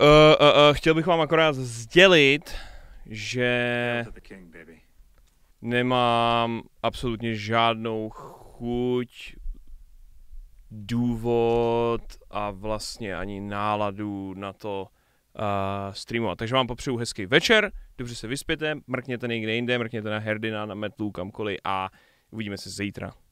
Uh, uh, uh, chtěl bych vám akorát sdělit, že nemám absolutně žádnou chuť, důvod a vlastně ani náladu na to uh, streamovat. Takže vám popřeju hezký večer, dobře se vyspěte, mrkněte někde jinde, mrkněte na Herdina, na Metlu, kamkoliv a uvidíme se zítra.